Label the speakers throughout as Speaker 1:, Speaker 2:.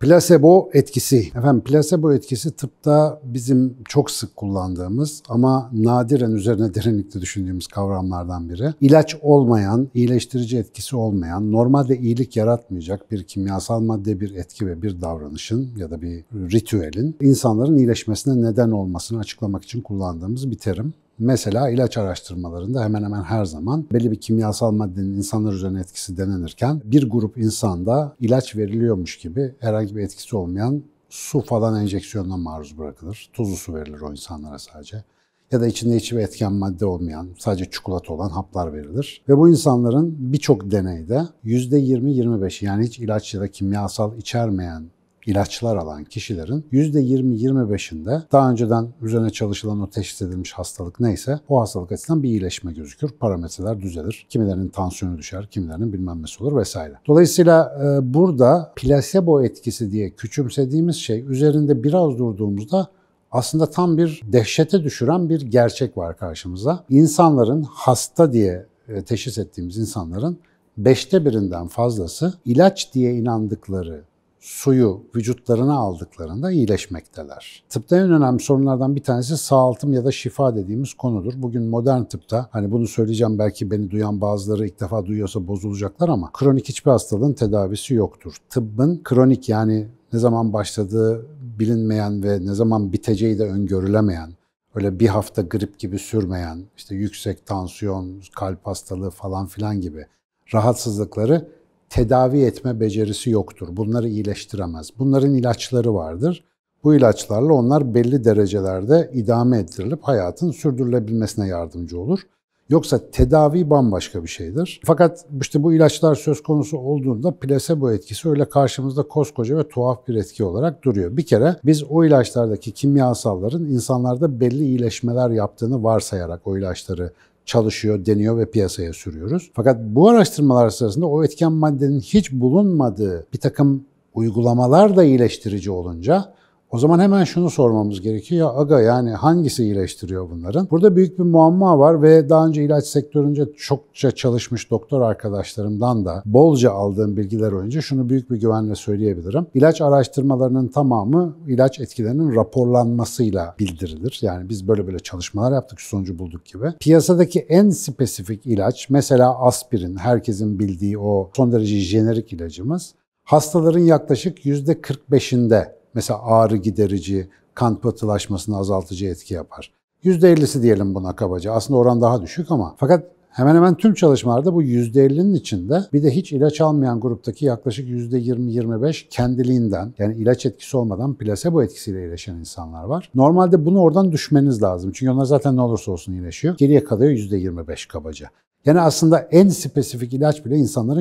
Speaker 1: Plasebo etkisi. Efendim plasebo etkisi tıpta bizim çok sık kullandığımız ama nadiren üzerine derinlikte düşündüğümüz kavramlardan biri. İlaç olmayan, iyileştirici etkisi olmayan, normalde iyilik yaratmayacak bir kimyasal madde, bir etki ve bir davranışın ya da bir ritüelin insanların iyileşmesine neden olmasını açıklamak için kullandığımız bir terim. Mesela ilaç araştırmalarında hemen hemen her zaman belli bir kimyasal maddenin insanlar üzerine etkisi denenirken bir grup insanda ilaç veriliyormuş gibi herhangi bir etkisi olmayan su falan enjeksiyonuna maruz bırakılır. Tuzlu su verilir o insanlara sadece. Ya da içinde hiçbir etken madde olmayan, sadece çikolata olan haplar verilir. Ve bu insanların birçok deneyde %20-25 yani hiç ilaç ya da kimyasal içermeyen ilaçlar alan kişilerin %20-25'inde daha önceden üzerine çalışılan o teşhis edilmiş hastalık neyse o hastalık açısından bir iyileşme gözükür. Parametreler düzelir. Kimilerinin tansiyonu düşer, kimilerinin bilmem nesi olur vesaire. Dolayısıyla e, burada plasebo etkisi diye küçümsediğimiz şey üzerinde biraz durduğumuzda aslında tam bir dehşete düşüren bir gerçek var karşımıza. İnsanların hasta diye e, teşhis ettiğimiz insanların beşte birinden fazlası ilaç diye inandıkları suyu vücutlarına aldıklarında iyileşmekteler. Tıpta en önemli sorunlardan bir tanesi sağaltım ya da şifa dediğimiz konudur. Bugün modern tıpta hani bunu söyleyeceğim belki beni duyan bazıları ilk defa duyuyorsa bozulacaklar ama kronik hiçbir hastalığın tedavisi yoktur. Tıbbın kronik yani ne zaman başladığı bilinmeyen ve ne zaman biteceği de öngörülemeyen öyle bir hafta grip gibi sürmeyen, işte yüksek tansiyon, kalp hastalığı falan filan gibi rahatsızlıkları tedavi etme becerisi yoktur. Bunları iyileştiremez. Bunların ilaçları vardır. Bu ilaçlarla onlar belli derecelerde idame ettirilip hayatın sürdürülebilmesine yardımcı olur. Yoksa tedavi bambaşka bir şeydir. Fakat işte bu ilaçlar söz konusu olduğunda plasebo etkisi öyle karşımızda koskoca ve tuhaf bir etki olarak duruyor. Bir kere biz o ilaçlardaki kimyasalların insanlarda belli iyileşmeler yaptığını varsayarak o ilaçları çalışıyor, deniyor ve piyasaya sürüyoruz. Fakat bu araştırmalar sırasında o etken maddenin hiç bulunmadığı bir takım uygulamalar da iyileştirici olunca o zaman hemen şunu sormamız gerekiyor. Ya aga yani hangisi iyileştiriyor bunların? Burada büyük bir muamma var ve daha önce ilaç sektöründe çokça çalışmış doktor arkadaşlarımdan da bolca aldığım bilgiler önce şunu büyük bir güvenle söyleyebilirim. İlaç araştırmalarının tamamı ilaç etkilerinin raporlanmasıyla bildirilir. Yani biz böyle böyle çalışmalar yaptık, sonucu bulduk gibi. Piyasadaki en spesifik ilaç mesela aspirin, herkesin bildiği o son derece jenerik ilacımız hastaların yaklaşık %45'inde mesela ağrı giderici, kan pıhtılaşmasını azaltıcı etki yapar. %50'si diyelim buna kabaca. Aslında oran daha düşük ama fakat hemen hemen tüm çalışmalarda bu %50'nin içinde bir de hiç ilaç almayan gruptaki yaklaşık %20-25 kendiliğinden yani ilaç etkisi olmadan plasebo etkisiyle iyileşen insanlar var. Normalde bunu oradan düşmeniz lazım. Çünkü onlar zaten ne olursa olsun iyileşiyor. Geriye kalıyor %25 kabaca. Yani aslında en spesifik ilaç bile insanların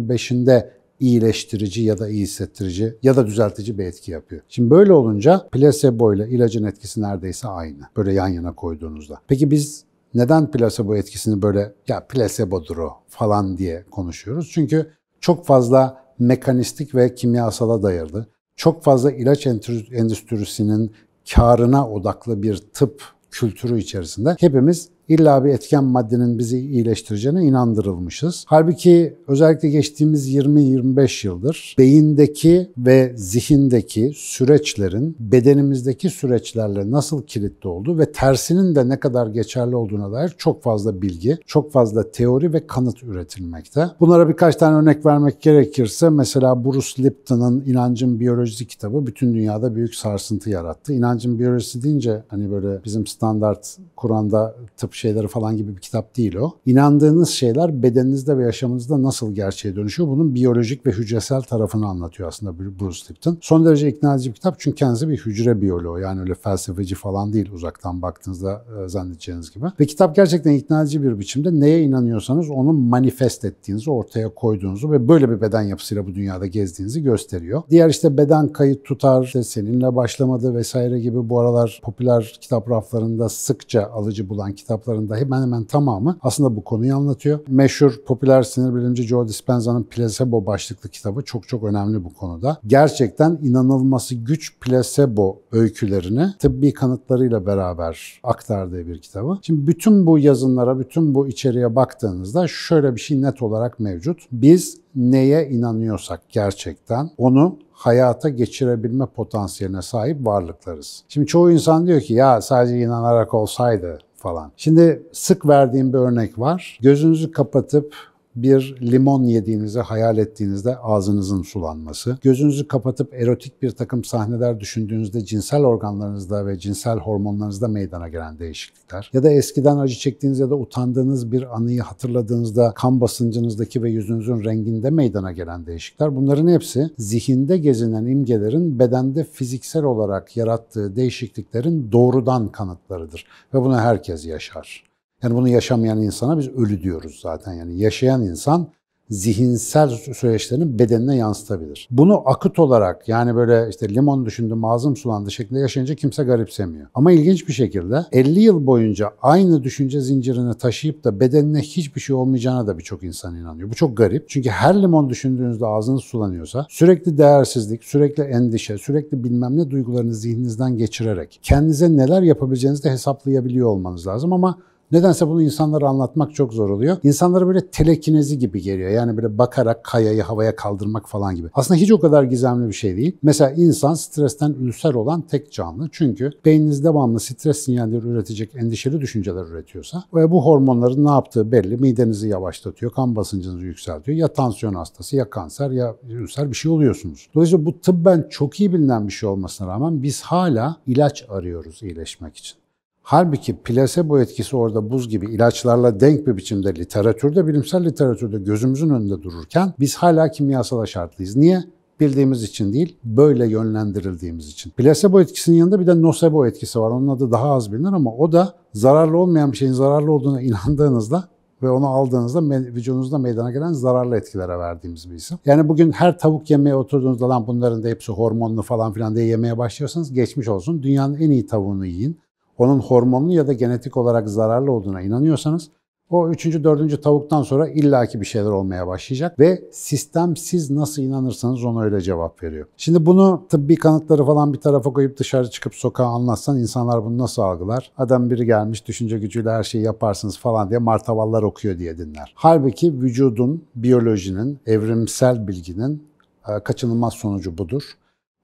Speaker 1: %25'inde iyileştirici ya da iyi hissettirici ya da düzeltici bir etki yapıyor. Şimdi böyle olunca plasebo ile ilacın etkisi neredeyse aynı. Böyle yan yana koyduğunuzda. Peki biz neden plasebo etkisini böyle ya plasebodur o falan diye konuşuyoruz? Çünkü çok fazla mekanistik ve kimyasala dayalı, çok fazla ilaç endüstrisinin karına odaklı bir tıp kültürü içerisinde hepimiz illa bir etken maddenin bizi iyileştireceğine inandırılmışız. Halbuki özellikle geçtiğimiz 20-25 yıldır beyindeki ve zihindeki süreçlerin bedenimizdeki süreçlerle nasıl kilitli olduğu ve tersinin de ne kadar geçerli olduğuna dair çok fazla bilgi, çok fazla teori ve kanıt üretilmekte. Bunlara birkaç tane örnek vermek gerekirse mesela Bruce Lipton'ın İnancın Biyolojisi kitabı bütün dünyada büyük sarsıntı yarattı. İnancın Biyolojisi deyince hani böyle bizim standart Kur'an'da tıp şeyleri falan gibi bir kitap değil o. İnandığınız şeyler bedeninizde ve yaşamınızda nasıl gerçeğe dönüşüyor? Bunun biyolojik ve hücresel tarafını anlatıyor aslında Bruce Lipton. Son derece ikna edici bir kitap çünkü kendisi bir hücre biyoloğu. Yani öyle felsefeci falan değil uzaktan baktığınızda e, zannedeceğiniz gibi. Ve kitap gerçekten ikna edici bir biçimde neye inanıyorsanız onu manifest ettiğinizi, ortaya koyduğunuzu ve böyle bir beden yapısıyla bu dünyada gezdiğinizi gösteriyor. Diğer işte beden kayıt tutar, işte seninle başlamadı vesaire gibi bu aralar popüler kitap raflarında sıkça alıcı bulan kitaplar kitaplarında hemen hemen tamamı aslında bu konuyu anlatıyor. Meşhur popüler sinir bilimci Joe Dispenza'nın Placebo başlıklı kitabı çok çok önemli bu konuda. Gerçekten inanılması güç placebo öykülerini tıbbi kanıtlarıyla beraber aktardığı bir kitabı. Şimdi bütün bu yazınlara, bütün bu içeriye baktığınızda şöyle bir şey net olarak mevcut. Biz neye inanıyorsak gerçekten onu hayata geçirebilme potansiyeline sahip varlıklarız. Şimdi çoğu insan diyor ki ya sadece inanarak olsaydı falan. Şimdi sık verdiğim bir örnek var. Gözünüzü kapatıp bir limon yediğinizi hayal ettiğinizde ağzınızın sulanması, gözünüzü kapatıp erotik bir takım sahneler düşündüğünüzde cinsel organlarınızda ve cinsel hormonlarınızda meydana gelen değişiklikler ya da eskiden acı çektiğiniz ya da utandığınız bir anıyı hatırladığınızda kan basıncınızdaki ve yüzünüzün renginde meydana gelen değişiklikler bunların hepsi zihinde gezinen imgelerin bedende fiziksel olarak yarattığı değişikliklerin doğrudan kanıtlarıdır ve bunu herkes yaşar. Yani bunu yaşamayan insana biz ölü diyoruz zaten. Yani yaşayan insan zihinsel süreçlerini bedenine yansıtabilir. Bunu akıt olarak yani böyle işte limon düşündü, mağazım sulandı şeklinde yaşayınca kimse garipsemiyor. Ama ilginç bir şekilde 50 yıl boyunca aynı düşünce zincirini taşıyıp da bedenine hiçbir şey olmayacağına da birçok insan inanıyor. Bu çok garip. Çünkü her limon düşündüğünüzde ağzınız sulanıyorsa sürekli değersizlik, sürekli endişe, sürekli bilmem ne duygularını zihninizden geçirerek kendinize neler yapabileceğinizi de hesaplayabiliyor olmanız lazım ama Nedense bunu insanlara anlatmak çok zor oluyor. İnsanlara böyle telekinezi gibi geliyor. Yani böyle bakarak kayayı havaya kaldırmak falan gibi. Aslında hiç o kadar gizemli bir şey değil. Mesela insan stresten ülser olan tek canlı. Çünkü beyniniz devamlı stres sinyalleri üretecek endişeli düşünceler üretiyorsa ve bu hormonların ne yaptığı belli. Midenizi yavaşlatıyor, kan basıncınızı yükseltiyor. Ya tansiyon hastası ya kanser ya ülser bir şey oluyorsunuz. Dolayısıyla bu tıbben çok iyi bilinen bir şey olmasına rağmen biz hala ilaç arıyoruz iyileşmek için. Halbuki plasebo etkisi orada buz gibi ilaçlarla denk bir biçimde literatürde, bilimsel literatürde gözümüzün önünde dururken biz hala kimyasala şartlıyız. Niye? bildiğimiz için değil, böyle yönlendirildiğimiz için. Plasebo etkisinin yanında bir de nocebo etkisi var. Onun adı daha az bilinir ama o da zararlı olmayan bir şeyin zararlı olduğuna inandığınızda ve onu aldığınızda vücudunuzda meydana gelen zararlı etkilere verdiğimiz bir isim. Yani bugün her tavuk yemeye oturduğunuzda lan bunların da hepsi hormonlu falan filan diye yemeye başlıyorsanız geçmiş olsun. Dünyanın en iyi tavuğunu yiyin onun hormonlu ya da genetik olarak zararlı olduğuna inanıyorsanız o üçüncü, dördüncü tavuktan sonra illaki bir şeyler olmaya başlayacak ve sistem siz nasıl inanırsanız ona öyle cevap veriyor. Şimdi bunu tıbbi kanıtları falan bir tarafa koyup dışarı çıkıp sokağa anlatsan insanlar bunu nasıl algılar? Adam biri gelmiş düşünce gücüyle her şeyi yaparsınız falan diye martavallar okuyor diye dinler. Halbuki vücudun, biyolojinin, evrimsel bilginin e, kaçınılmaz sonucu budur.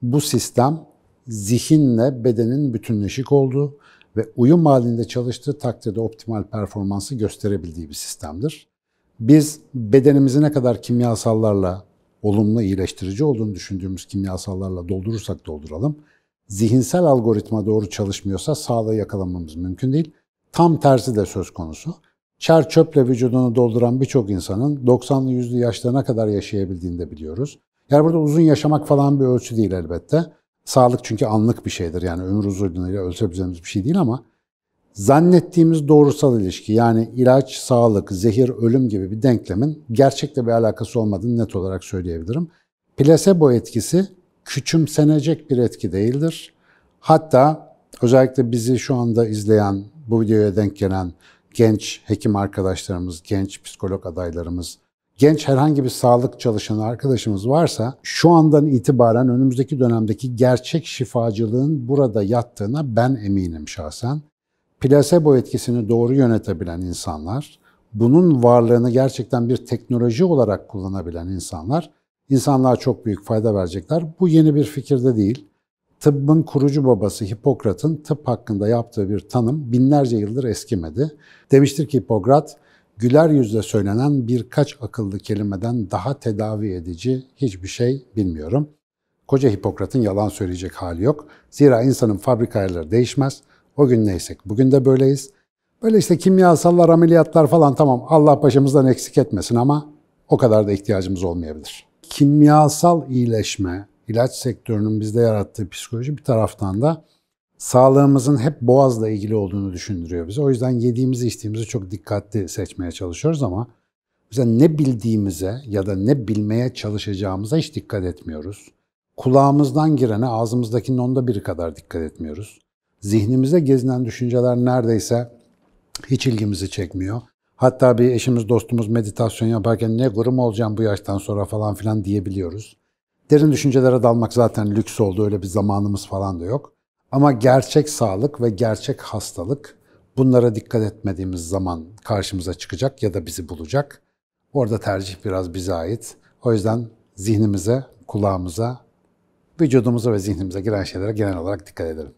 Speaker 1: Bu sistem zihinle bedenin bütünleşik olduğu, ve uyum halinde çalıştığı takdirde optimal performansı gösterebildiği bir sistemdir. Biz bedenimizi ne kadar kimyasallarla olumlu iyileştirici olduğunu düşündüğümüz kimyasallarla doldurursak dolduralım, zihinsel algoritma doğru çalışmıyorsa sağlığı yakalamamız mümkün değil. Tam tersi de söz konusu. Çer çöple vücudunu dolduran birçok insanın 90'lı yüzlü yaşlarına kadar yaşayabildiğini de biliyoruz. Yani burada uzun yaşamak falan bir ölçü değil elbette. Sağlık çünkü anlık bir şeydir. Yani ömür uzunluğuyla ölçebileceğimiz bir şey değil ama zannettiğimiz doğrusal ilişki yani ilaç, sağlık, zehir, ölüm gibi bir denklemin gerçekle bir alakası olmadığını net olarak söyleyebilirim. Plasebo etkisi küçümsenecek bir etki değildir. Hatta özellikle bizi şu anda izleyen, bu videoya denk gelen genç hekim arkadaşlarımız, genç psikolog adaylarımız, genç herhangi bir sağlık çalışanı arkadaşımız varsa şu andan itibaren önümüzdeki dönemdeki gerçek şifacılığın burada yattığına ben eminim şahsen. Plasebo etkisini doğru yönetebilen insanlar, bunun varlığını gerçekten bir teknoloji olarak kullanabilen insanlar, insanlığa çok büyük fayda verecekler. Bu yeni bir fikirde değil. Tıbbın kurucu babası Hipokrat'ın tıp hakkında yaptığı bir tanım binlerce yıldır eskimedi. Demiştir ki Hipokrat, güler yüzle söylenen birkaç akıllı kelimeden daha tedavi edici hiçbir şey bilmiyorum. Koca Hipokrat'ın yalan söyleyecek hali yok. Zira insanın fabrika ayarları değişmez. O gün neysek bugün de böyleyiz. Böyle işte kimyasallar, ameliyatlar falan tamam Allah başımızdan eksik etmesin ama o kadar da ihtiyacımız olmayabilir. Kimyasal iyileşme, ilaç sektörünün bizde yarattığı psikoloji bir taraftan da sağlığımızın hep boğazla ilgili olduğunu düşündürüyor bize. O yüzden yediğimizi içtiğimizi çok dikkatli seçmeye çalışıyoruz ama mesela ne bildiğimize ya da ne bilmeye çalışacağımıza hiç dikkat etmiyoruz. Kulağımızdan girene ağzımızdakinin onda biri kadar dikkat etmiyoruz. Zihnimize gezinen düşünceler neredeyse hiç ilgimizi çekmiyor. Hatta bir eşimiz dostumuz meditasyon yaparken ne gurum olacağım bu yaştan sonra falan filan diyebiliyoruz. Derin düşüncelere dalmak zaten lüks oldu öyle bir zamanımız falan da yok. Ama gerçek sağlık ve gerçek hastalık bunlara dikkat etmediğimiz zaman karşımıza çıkacak ya da bizi bulacak. Orada tercih biraz bize ait. O yüzden zihnimize, kulağımıza, vücudumuza ve zihnimize giren şeylere genel olarak dikkat edelim.